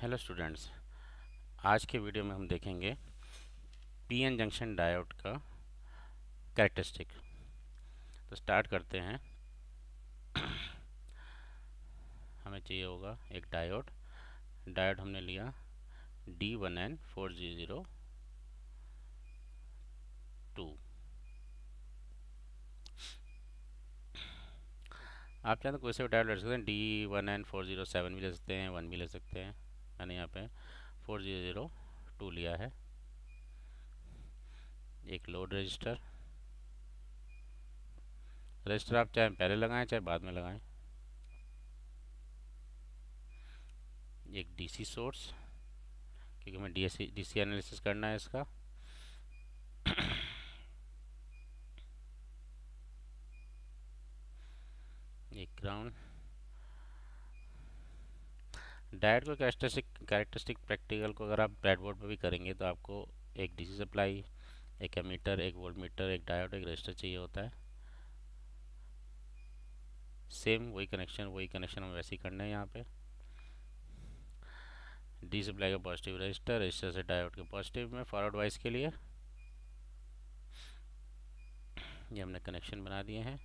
hello students आज के video में हम देखेंगे पीएन जंक्शन डायोड का कैरेक्टरिस्टिक तो स्टार्ट करते हैं हमें चाहिए होगा एक डायोड डायोड हमने लिया D one N four G zero two आप चाहें तो कोई से भी डायोड ले सकते हैं D one N four zero seven भी ले सकते हैं वन भी ले सकते हैं मैंने यहाँ पे फोर जीरो ज़ीरो टू लिया है एक लोड रजिस्टर रजिस्टर आप चाहे पहले लगाएं चाहे बाद में लगाएं एक डीसी सोर्स क्योंकि हमें डीएससी डीसी एनालिसिस करना है इसका एक ग्राउंड डायट को कैरेक्टरिस्टिक कैरेक्टरिस्टिक प्रैक्टिकल को अगर आप ब्रेडबोर्ड पर भी करेंगे तो आपको एक डीसी सप्लाई एक एमीटर एक वोल्ट मीटर एक डायोड एक रजिस्टर चाहिए होता है सेम वही कनेक्शन वही कनेक्शन हम वैसे ही करना है यहाँ पे डी सप्लाई का पॉजिटिव रजिस्टर रजिस्टर से डायोड के पॉजिटिव में फॉरवर्ड वाइस के लिए ये हमने कनेक्शन बना दिए हैं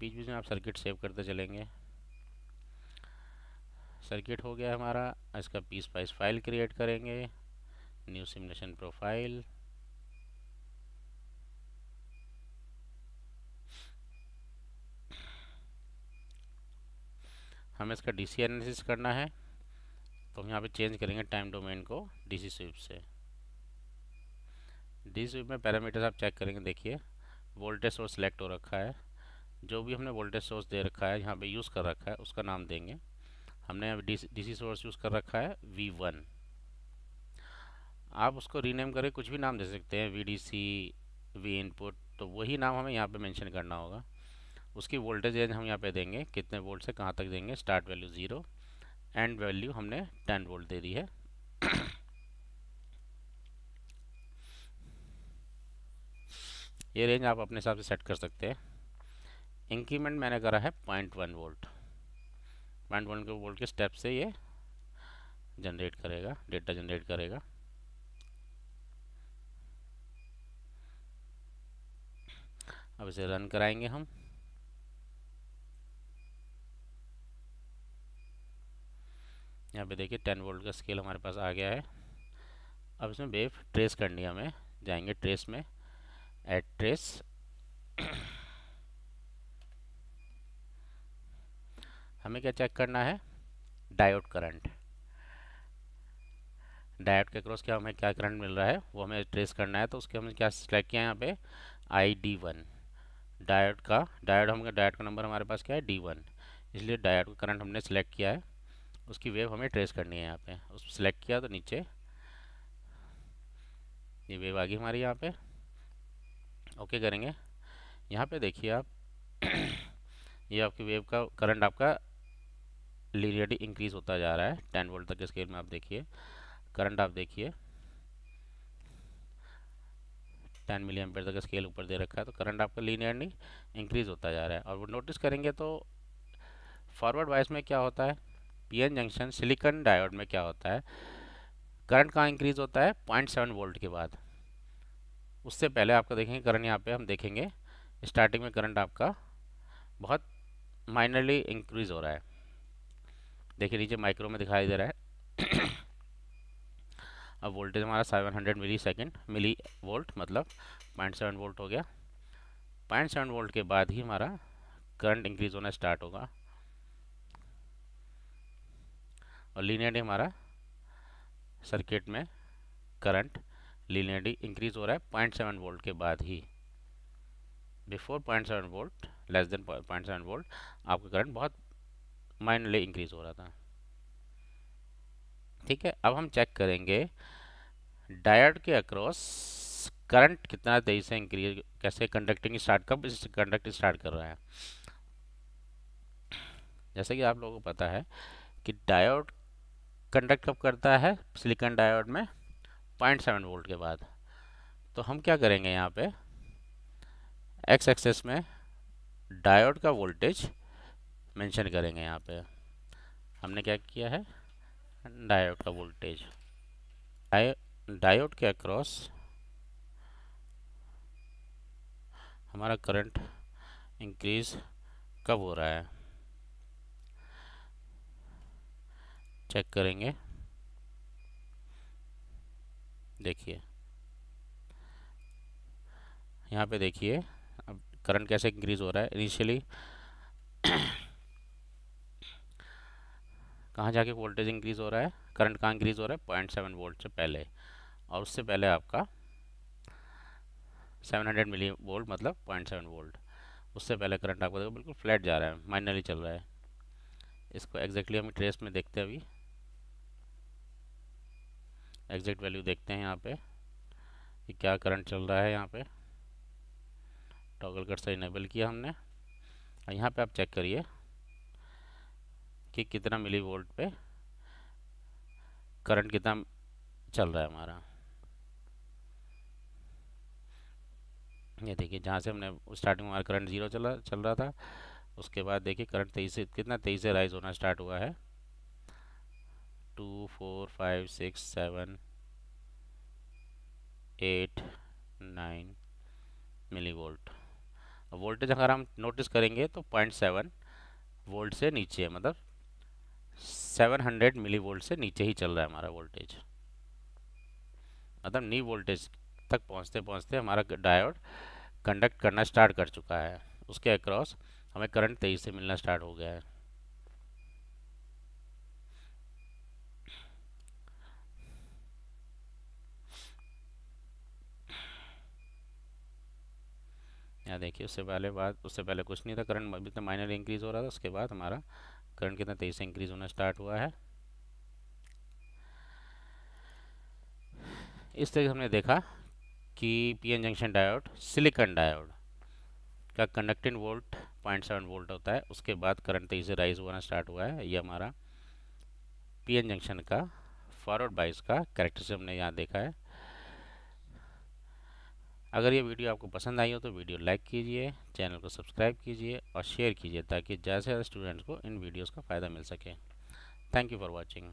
बीच बीच में आप सर्किट सेव करते चलेंगे सर्किट हो गया हमारा इसका पीस पाइस फाइल क्रिएट करेंगे न्यू सिमुलेशन प्रोफाइल हमें इसका डीसी एनालिसिस करना है तो हम यहाँ पे चेंज करेंगे टाइम डोमेन को डीसी स्वीप से डी स्वीप में पैरामीटर्स आप चेक करेंगे देखिए वोल्टेज और सेलेक्ट हो रखा है जो भी हमने वोल्टेज सोर्स दे रखा है यहाँ पे यूज़ कर रखा है उसका नाम देंगे हमने अभी डीसी सोर्स यूज़ कर रखा है वी वन आप उसको रीनेम करें कुछ भी नाम दे सकते हैं V D C V input तो वही नाम हमें यहाँ पे मेंशन करना होगा उसकी वोल्टेज रेंज हम यहाँ पे देंगे कितने वोल्ट से कहाँ तक देंगे start value zero end value हमने टेन वोल्ट दे दी है ये रेंज आप अपने हिसाब से सेट कर सकते हैं इंक्रीमेंट मैंने करा है point one volt point one के वोल्ट के स्टेप से ये जनरेट करेगा डेटा जनरेट करेगा अब इसे रन कराएंगे हम यहाँ पे देखिए टेन वोल्ट का स्केल हमारे पास आ गया है अब इसमें बेफ ट्रेस करनी है हमें जाएंगे ट्रेस में एट ट्रेस हमें क्या चेक करना है डायोड करंट डायोड के क्रॉस क्या हमें क्या करंट मिल रहा है वो हमें ट्रेस करना है तो उसके हमने क्या सिलेक्ट किया है यहाँ पे आई डी वन डायोड का डायोड हम डायोड का नंबर हमारे पास क्या है डी वन इसलिए डायोड का करंट हमने सेलेक्ट किया है उसकी वेव हमें ट्रेस करनी है यहाँ पे उस सेलेक्ट किया तो नीचे ये वेव आ गई हमारी यहाँ पे ओके करेंगे यहाँ पे देखिए आप ये आपकी वेव का करंट आपका लिनियरली इंक्रीज होता जा रहा है टेन वोल्ट तक के स्केल में आप देखिए करंट आप देखिए टेन मिली एम्पेयर तक स्केल ऊपर दे रखा है तो करंट आपका लीनियरली इंक्रीज होता जा रहा है और वो नोटिस करेंगे तो फॉरवर्ड वाइस में क्या होता है एन जंक्शन सिलिकन डायोड में क्या होता है करंट कहाँ इंक्रीज होता है पॉइंट सेवन वोल्ट के बाद उससे पहले आपका देखेंगे करंट यहाँ पे हम देखेंगे स्टार्टिंग में करंट आपका बहुत माइनरली इंक्रीज हो रहा है देखिए नीचे माइक्रो में दिखाई दे रहा है अब वोल्टेज हमारा 700 मिली सेकेंड मिली वोल्ट मतलब पॉइंट सेवन वोल्ट हो गया पॉइंट सेवन वोल्ट के बाद ही हमारा करंट इंक्रीज होना स्टार्ट होगा और लीनियरली हमारा सर्किट में करंट लीनियरली इंक्रीज हो रहा है पॉइंट सेवन वोल्ट के बाद ही before point seven volt less than point seven volt आपका करंट बहुत माइंडली इंक्रीज हो रहा था ठीक है अब हम चेक करेंगे डायोड के अक्रॉस करंट कितना तेजी से इंक्रीज कैसे कंडक्टिंग स्टार्ट कब कंडक्ट स्टार्ट कर रहा है जैसे कि आप लोगों को पता है कि डायोड कंडक्ट कब करता है सिलिकॉन डायोड में पॉइंट सेवन वोल्ट के बाद तो हम क्या करेंगे यहाँ पे एक्स एक्सेस में डायोड का वोल्टेज मेंशन करेंगे यहाँ पे हमने क्या किया है डायोड का वोल्टेज डायोड के अक्रॉस हमारा करंट इंक्रीज कब हो रहा है चेक करेंगे देखिए यहाँ पे देखिए अब करंट कैसे इंक्रीज हो रहा है इनिशियली कहाँ जाके वोल्टेज इंक्रीज़ हो रहा है करंट कहाँ इंक्रीज़ हो रहा है पॉइंट सेवन वोल्ट से पहले और उससे पहले आपका सेवन हंड्रेड मिली वोल्ट मतलब पॉइंट सेवन वोल्ट उससे पहले करंट आपको देखो बिल्कुल फ्लैट जा रहा है माइनरली चल रहा है इसको एग्जैक्टली हम ट्रेस में देखते हैं अभी एग्जैक्ट वैल्यू देखते हैं यहाँ पे कि क्या करंट चल रहा है यहाँ पे टॉगल कट से इनेबल किया हमने और यहाँ पे आप चेक करिए कि कितना मिली वोल्ट पे करंट कितना चल रहा है हमारा ये देखिए जहाँ से हमने स्टार्टिंग में हमारा करंट जीरो चला चल रहा था उसके बाद देखिए करंट तेईस से कितना तेईस से राइज होना स्टार्ट हुआ है two four five six seven eight nine milli volt voltage अगर हम नोटिस करेंगे तो पॉइंट सेवन वोल्ट से नीचे है मतलब सेवन हंड्रेड मिली वोल्ट से नीचे ही चल रहा है हमारा वोल्टेज मतलब नी वोल्टेज तक पहुंचते पहुंचते हमारा डायोड कंडक्ट करना स्टार्ट कर चुका है उसके अक्रॉस हमें करंट तेज से मिलना स्टार्ट हो गया है यहाँ देखिए उससे पहले बात उससे पहले कुछ नहीं था करंट अभी तो माइनर इंक्रीज़ हो रहा था उसके बाद हमारा करंट कितना तेजी से इंक्रीज होना स्टार्ट हुआ है इस तरीके हमने देखा कि PN junction diode silicon diode का conducting volt point seven volt होता है उसके बाद करंट तेजी से राइज होना स्टार्ट हुआ है ये हमारा पीएन जंक्शन का फॉरवर्ड बाइस का करेक्टर से हमने यहाँ देखा है अगर ये वीडियो आपको पसंद आई हो तो वीडियो लाइक कीजिए चैनल को सब्सक्राइब कीजिए और शेयर कीजिए ताकि ज़्यादा से ज़्यादा स्टूडेंट्स को इन वीडियोज़ का फ़ायदा मिल सके थैंक यू फॉर वॉचिंग